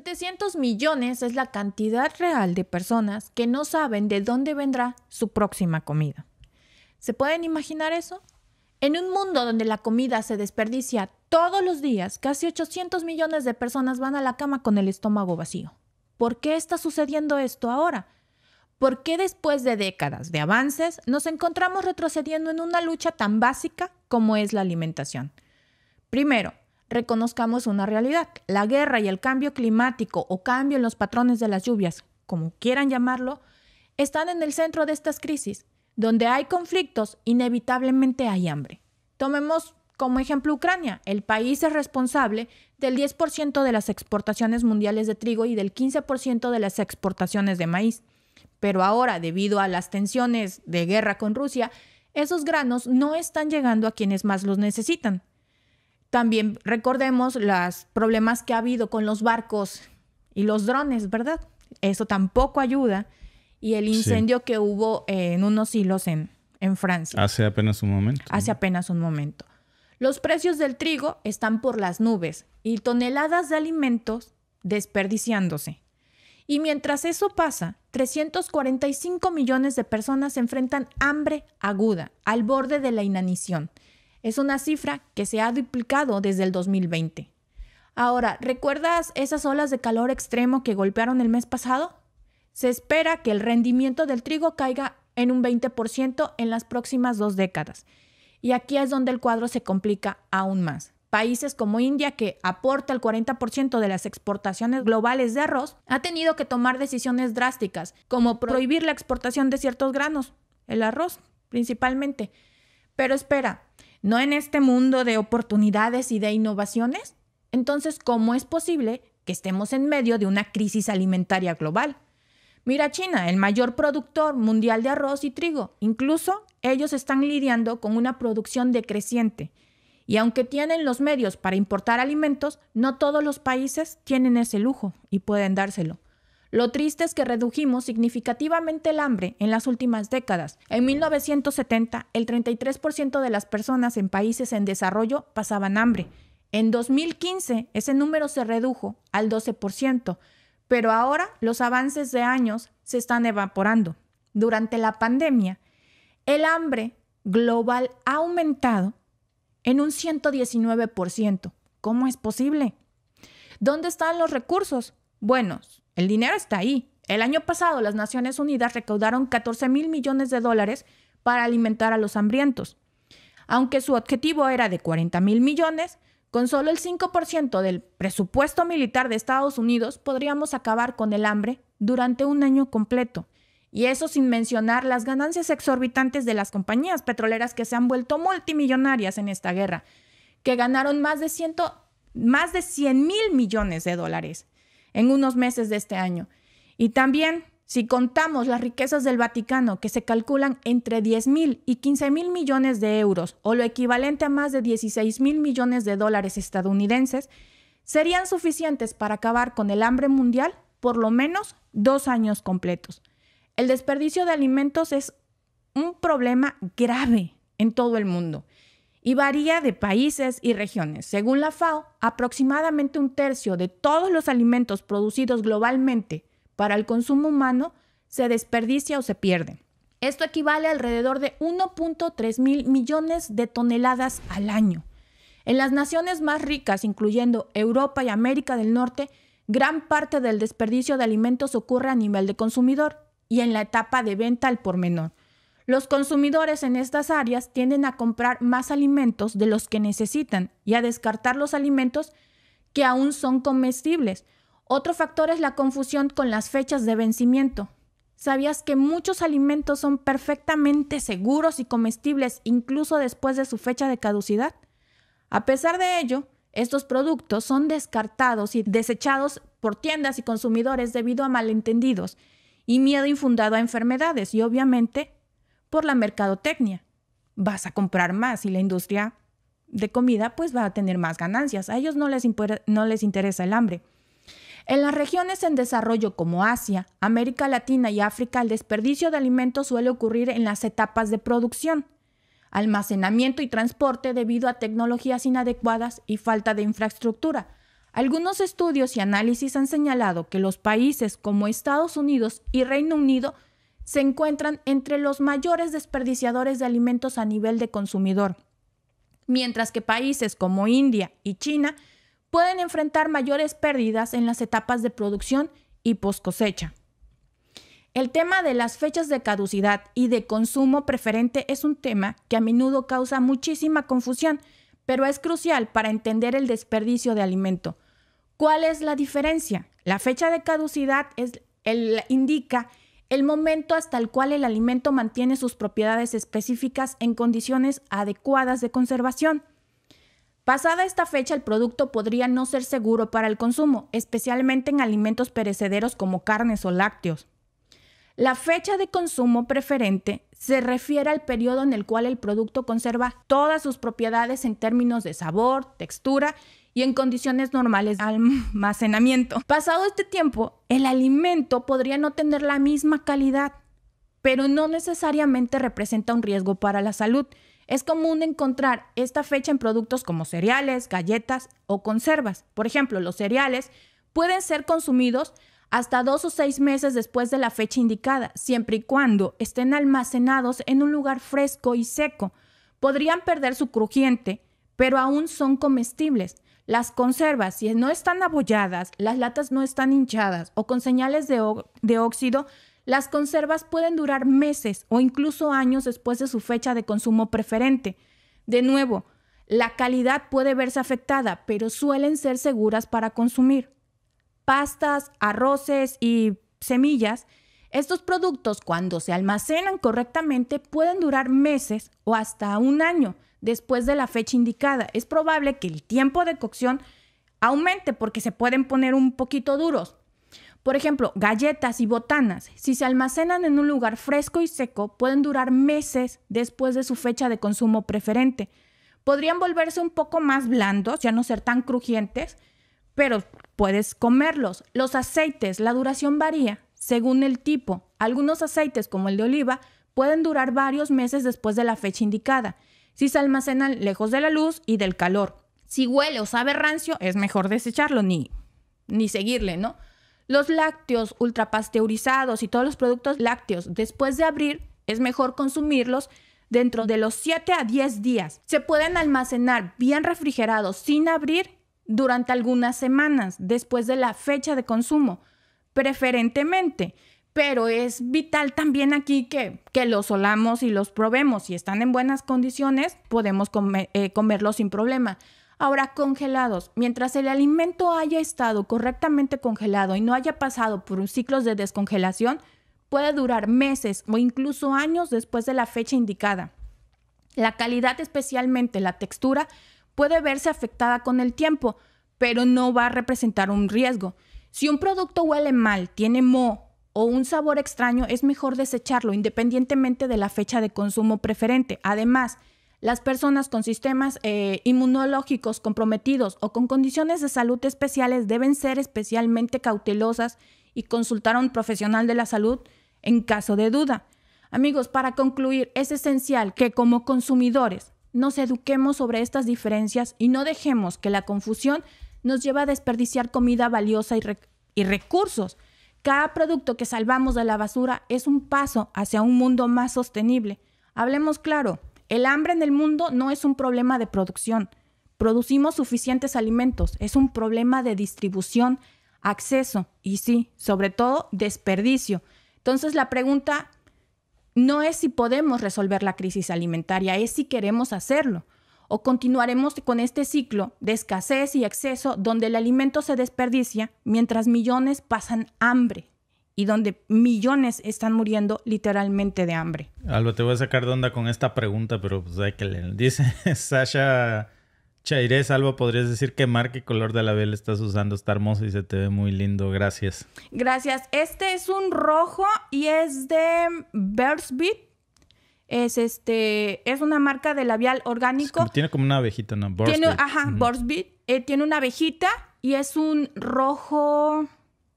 700 millones es la cantidad real de personas que no saben de dónde vendrá su próxima comida. ¿Se pueden imaginar eso? En un mundo donde la comida se desperdicia todos los días, casi 800 millones de personas van a la cama con el estómago vacío. ¿Por qué está sucediendo esto ahora? ¿Por qué después de décadas de avances nos encontramos retrocediendo en una lucha tan básica como es la alimentación? Primero, reconozcamos una realidad. La guerra y el cambio climático o cambio en los patrones de las lluvias, como quieran llamarlo, están en el centro de estas crisis. Donde hay conflictos, inevitablemente hay hambre. Tomemos como ejemplo Ucrania. El país es responsable del 10% de las exportaciones mundiales de trigo y del 15% de las exportaciones de maíz. Pero ahora, debido a las tensiones de guerra con Rusia, esos granos no están llegando a quienes más los necesitan, también recordemos los problemas que ha habido con los barcos y los drones, ¿verdad? Eso tampoco ayuda. Y el incendio que hubo eh, en unos hilos en, en Francia. Hace apenas un momento. Hace apenas un momento. Los precios del trigo están por las nubes y toneladas de alimentos desperdiciándose. Y mientras eso pasa, 345 millones de personas se enfrentan hambre aguda, al borde de la inanición. Es una cifra que se ha duplicado desde el 2020. Ahora, ¿recuerdas esas olas de calor extremo que golpearon el mes pasado? Se espera que el rendimiento del trigo caiga en un 20% en las próximas dos décadas. Y aquí es donde el cuadro se complica aún más. Países como India, que aporta el 40% de las exportaciones globales de arroz, ha tenido que tomar decisiones drásticas, como prohibir la exportación de ciertos granos, el arroz principalmente. Pero espera, no en este mundo de oportunidades y de innovaciones? Entonces, ¿cómo es posible que estemos en medio de una crisis alimentaria global? Mira China, el mayor productor mundial de arroz y trigo. Incluso ellos están lidiando con una producción decreciente. Y aunque tienen los medios para importar alimentos, no todos los países tienen ese lujo y pueden dárselo. Lo triste es que redujimos significativamente el hambre en las últimas décadas. En 1970, el 33% de las personas en países en desarrollo pasaban hambre. En 2015, ese número se redujo al 12%, pero ahora los avances de años se están evaporando. Durante la pandemia, el hambre global ha aumentado en un 119%. ¿Cómo es posible? ¿Dónde están los recursos? Buenos, el dinero está ahí. El año pasado las Naciones Unidas recaudaron 14 mil millones de dólares para alimentar a los hambrientos. Aunque su objetivo era de 40 mil millones, con solo el 5% del presupuesto militar de Estados Unidos podríamos acabar con el hambre durante un año completo. Y eso sin mencionar las ganancias exorbitantes de las compañías petroleras que se han vuelto multimillonarias en esta guerra, que ganaron más de, ciento, más de 100 mil millones de dólares en unos meses de este año. Y también, si contamos las riquezas del Vaticano, que se calculan entre 10 mil y 15 mil millones de euros, o lo equivalente a más de 16 mil millones de dólares estadounidenses, serían suficientes para acabar con el hambre mundial por lo menos dos años completos. El desperdicio de alimentos es un problema grave en todo el mundo y varía de países y regiones. Según la FAO, aproximadamente un tercio de todos los alimentos producidos globalmente para el consumo humano se desperdicia o se pierde. Esto equivale a alrededor de 1.3 mil millones de toneladas al año. En las naciones más ricas, incluyendo Europa y América del Norte, gran parte del desperdicio de alimentos ocurre a nivel de consumidor y en la etapa de venta al por menor. Los consumidores en estas áreas tienden a comprar más alimentos de los que necesitan y a descartar los alimentos que aún son comestibles. Otro factor es la confusión con las fechas de vencimiento. ¿Sabías que muchos alimentos son perfectamente seguros y comestibles incluso después de su fecha de caducidad? A pesar de ello, estos productos son descartados y desechados por tiendas y consumidores debido a malentendidos y miedo infundado a enfermedades y obviamente por la mercadotecnia. Vas a comprar más y la industria de comida pues va a tener más ganancias. A ellos no les, no les interesa el hambre. En las regiones en desarrollo como Asia, América Latina y África, el desperdicio de alimentos suele ocurrir en las etapas de producción, almacenamiento y transporte debido a tecnologías inadecuadas y falta de infraestructura. Algunos estudios y análisis han señalado que los países como Estados Unidos y Reino Unido se encuentran entre los mayores desperdiciadores de alimentos a nivel de consumidor, mientras que países como India y China pueden enfrentar mayores pérdidas en las etapas de producción y post cosecha. El tema de las fechas de caducidad y de consumo preferente es un tema que a menudo causa muchísima confusión, pero es crucial para entender el desperdicio de alimento. ¿Cuál es la diferencia? La fecha de caducidad es, el, indica el momento hasta el cual el alimento mantiene sus propiedades específicas en condiciones adecuadas de conservación. Pasada esta fecha, el producto podría no ser seguro para el consumo, especialmente en alimentos perecederos como carnes o lácteos. La fecha de consumo preferente se refiere al periodo en el cual el producto conserva todas sus propiedades en términos de sabor, textura y en condiciones normales de almacenamiento. Pasado este tiempo, el alimento podría no tener la misma calidad, pero no necesariamente representa un riesgo para la salud. Es común encontrar esta fecha en productos como cereales, galletas o conservas. Por ejemplo, los cereales pueden ser consumidos hasta dos o seis meses después de la fecha indicada, siempre y cuando estén almacenados en un lugar fresco y seco. Podrían perder su crujiente, pero aún son comestibles. Las conservas, si no están abolladas, las latas no están hinchadas o con señales de, óxido, las conservas pueden durar meses o incluso años después de su fecha de consumo preferente. De nuevo, la calidad puede verse afectada, pero suelen ser seguras para consumir. Pastas, arroces y semillas, estos productos cuando se almacenan correctamente pueden durar meses o hasta un año después de la fecha indicada. Es probable que el tiempo de cocción aumente porque se pueden poner un poquito duros. Por ejemplo, galletas y botanas, si se almacenan en un lugar fresco y seco, pueden durar meses después de su fecha de consumo preferente. Podrían volverse un poco más blandos, ya no ser tan crujientes, pero puedes comerlos. Los aceites, la duración varía según el tipo. Algunos aceites, como el de oliva, pueden durar varios meses después de la fecha indicada si se almacenan lejos de la luz y del calor. Si huele o sabe rancio, es mejor desecharlo ni, ni seguirle, ¿no? Los lácteos ultrapasteurizados y todos los productos lácteos después de abrir, es mejor consumirlos dentro de los 7 a 10 días. Se pueden almacenar bien refrigerados sin abrir durante algunas semanas después de la fecha de consumo, preferentemente pero es vital también aquí que, que los solamos y los probemos. Si están en buenas condiciones, podemos eh, comerlos sin problema. Ahora, congelados. Mientras el alimento haya estado correctamente congelado y no haya pasado por un ciclos de descongelación, puede durar meses o incluso años después de la fecha indicada. La calidad, especialmente la textura, puede verse afectada con el tiempo, pero no va a representar un riesgo. Si un producto huele mal, tiene moho o un sabor extraño, es mejor desecharlo independientemente de la fecha de consumo preferente. Además, las personas con sistemas eh, inmunológicos comprometidos o con condiciones de salud especiales deben ser especialmente cautelosas y consultar a un profesional de la salud en caso de duda. Amigos, para concluir, es esencial que como consumidores nos eduquemos sobre estas diferencias y no dejemos que la confusión nos lleve a desperdiciar comida valiosa y recursos. Cada producto que salvamos de la basura es un paso hacia un mundo más sostenible. Hablemos claro, el hambre en el mundo no es un problema de producción. Producimos suficientes alimentos, es un problema de distribución, acceso y sí, sobre todo desperdicio. Entonces la pregunta no es si podemos resolver la crisis alimentaria, es si queremos hacerlo o continuaremos con este ciclo de escasez y exceso donde el alimento se desperdicia mientras millones pasan hambre y donde millones están muriendo literalmente de hambre. Alba, te voy a sacar de onda con esta pregunta, pero pues hay que leer. Dice Sasha Chairés, Alba, ¿podrías decir qué marca y color de la vela estás usando? Está hermosa y se te ve muy lindo. Gracias. Gracias. Este es un rojo y es de Burst es este es una marca de labial orgánico. tiene como una abejita, ¿no? Tiene, ajá, eh, tiene una abejita y es un rojo.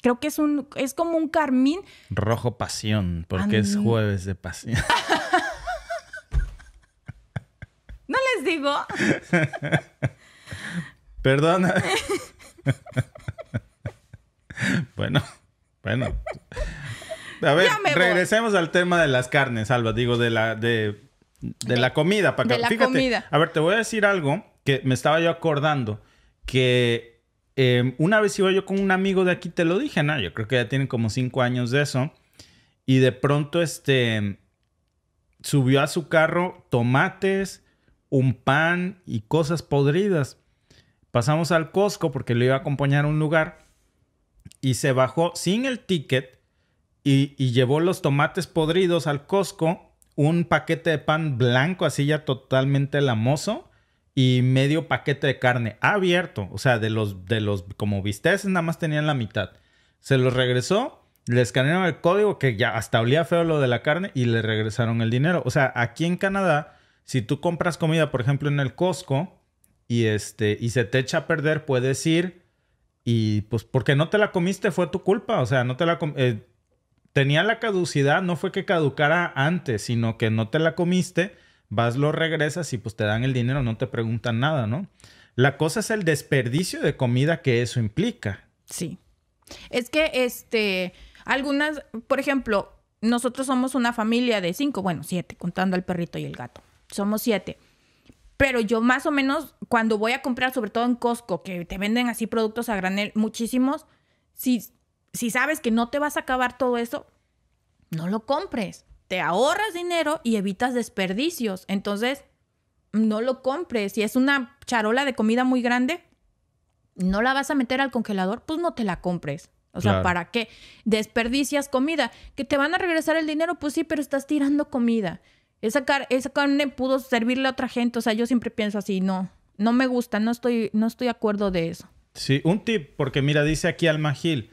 Creo que es un es como un carmín. Rojo pasión, porque es jueves de pasión. no les digo. Perdona. bueno, bueno. A ver, regresemos al tema de las carnes, Alba. Digo, de la, de, la comida. Para de la comida. A ver, te voy a decir algo que me estaba yo acordando. Que em, una vez iba yo con un amigo de aquí, te lo dije, ¿no? Yo creo que ya tienen como cinco años de eso. Y de pronto, este... Subió a su carro tomates, un pan y cosas podridas. Pasamos al Costco porque lo iba a acompañar a un lugar. Y se bajó sin el ticket y, llevó los tomates podridos al Costco, un paquete de pan blanco, así ya totalmente lamoso, y medio paquete de carne abierto, o sea, de los, de los, como visteces nada más tenían la mitad. Se los regresó, le escanearon el código, que ya hasta olía feo lo de la carne, y le regresaron el dinero. O sea, aquí en Canadá, si tú compras comida, por ejemplo, en el Costco, y este, y se te echa a perder, puedes ir, y pues porque no te la comiste fue tu culpa, o sea, no te la, comiste. Eh, tenía la caducidad, no fue que caducara antes, sino que no te la comiste, vas, lo regresas y pues te dan el dinero, no te preguntan nada, ¿no? La cosa es el desperdicio de comida que eso implica. Sí. Es que, este, algunas, por ejemplo, nosotros somos una familia de cinco, bueno, siete, contando al perrito y el gato. Somos siete. Pero yo más o menos, cuando voy a comprar, sobre todo en Costco, que te venden así productos a granel muchísimos, si si sabes que no te vas a acabar todo eso, no lo compres. Te ahorras dinero y evitas desperdicios. Entonces, no lo compres. Si es una charola de comida muy grande, no la vas a meter al congelador, pues no te la compres. O sea, ¿para qué? Desperdicias comida. ¿Que te van a regresar el dinero? Pues sí, pero estás tirando comida. Esa, esa carne pudo servirle a otra gente. O sea, yo siempre pienso así, no, no me gusta, no estoy, no estoy de acuerdo de eso. Sí, un tip, porque mira, dice aquí Alma Gil,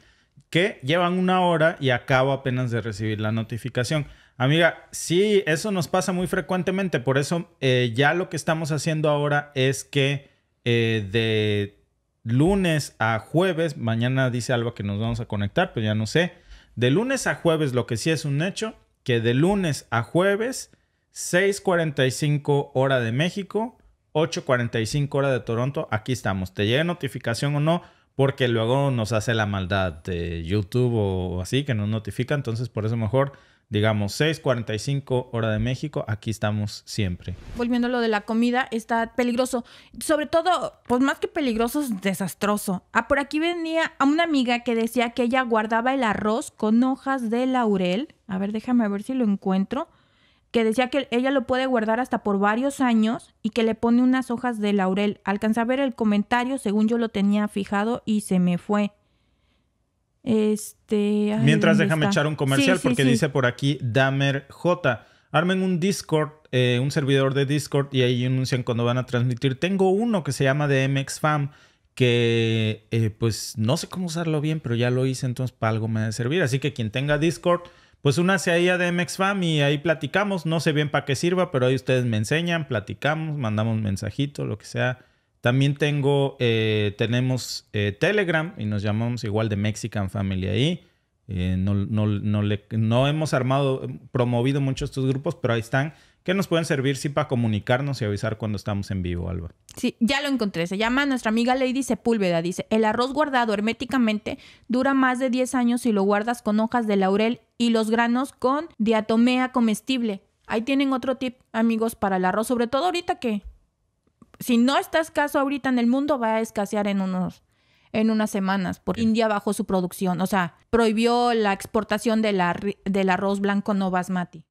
que llevan una hora y acabo apenas de recibir la notificación. Amiga, sí, eso nos pasa muy frecuentemente, por eso eh, ya lo que estamos haciendo ahora es que eh, de lunes a jueves, mañana dice Alba que nos vamos a conectar, pero pues ya no sé, de lunes a jueves lo que sí es un hecho, que de lunes a jueves, 6.45 hora de México, 8.45 hora de Toronto, aquí estamos, te llegue notificación o no, porque luego nos hace la maldad de YouTube o así, que nos notifica. Entonces, por eso mejor, digamos, 6.45 hora de México, aquí estamos siempre. Volviendo a lo de la comida, está peligroso. Sobre todo, pues más que peligroso, es desastroso. Ah, por aquí venía a una amiga que decía que ella guardaba el arroz con hojas de laurel. A ver, déjame ver si lo encuentro que decía que ella lo puede guardar hasta por varios años y que le pone unas hojas de laurel. Alcanza a ver el comentario, según yo lo tenía fijado y se me fue. Este. Mientras déjame echar un comercial porque dice por aquí Damer J. Armen un Discord, eh, un servidor de Discord y ahí anuncian cuando van a transmitir. Tengo uno que se llama MX Fam que eh, pues no sé cómo usarlo bien, pero ya lo hice, entonces para algo me a servir. Así que quien tenga Discord, pues una ahí a DMX Fam y ahí platicamos. No sé bien para qué sirva, pero ahí ustedes me enseñan, platicamos, mandamos mensajito, lo que sea. También tengo, eh, tenemos eh, Telegram y nos llamamos igual de Mexican Family ahí. Eh, no, le, no hemos armado, promovido mucho estos grupos, pero ahí están que nos pueden servir sí para comunicarnos y avisar cuando estamos en vivo, Alba. Sí, ya lo encontré. Se llama nuestra amiga Lady Sepúlveda. Dice, el arroz guardado herméticamente dura más de 10 años si lo guardas con hojas de laurel y los granos con diatomea comestible. Ahí tienen otro tip, amigos, para el arroz, sobre todo ahorita que si no está escaso ahorita en el mundo, va a escasear en unos en unas semanas, porque India bajó su producción, o sea, prohibió la exportación del arroz blanco no basmati.